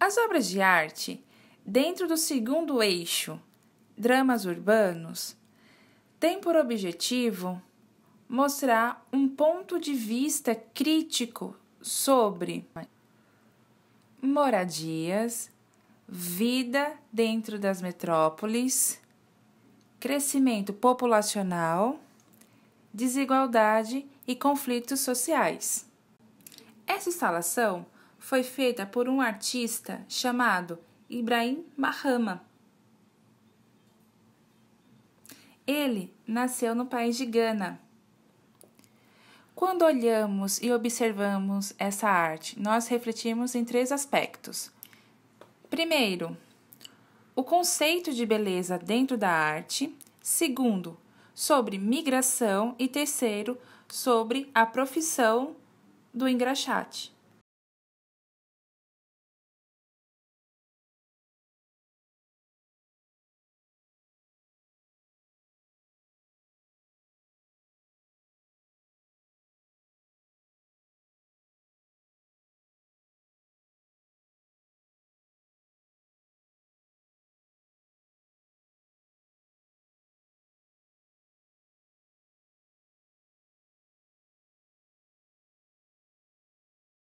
As obras de arte, dentro do segundo eixo, dramas urbanos, têm por objetivo mostrar um ponto de vista crítico sobre moradias, vida dentro das metrópoles, crescimento populacional, desigualdade e conflitos sociais. Essa instalação foi feita por um artista chamado Ibrahim Mahama. Ele nasceu no país de Gana. Quando olhamos e observamos essa arte, nós refletimos em três aspectos. Primeiro, o conceito de beleza dentro da arte. Segundo, sobre migração. E terceiro, sobre a profissão do engraxate.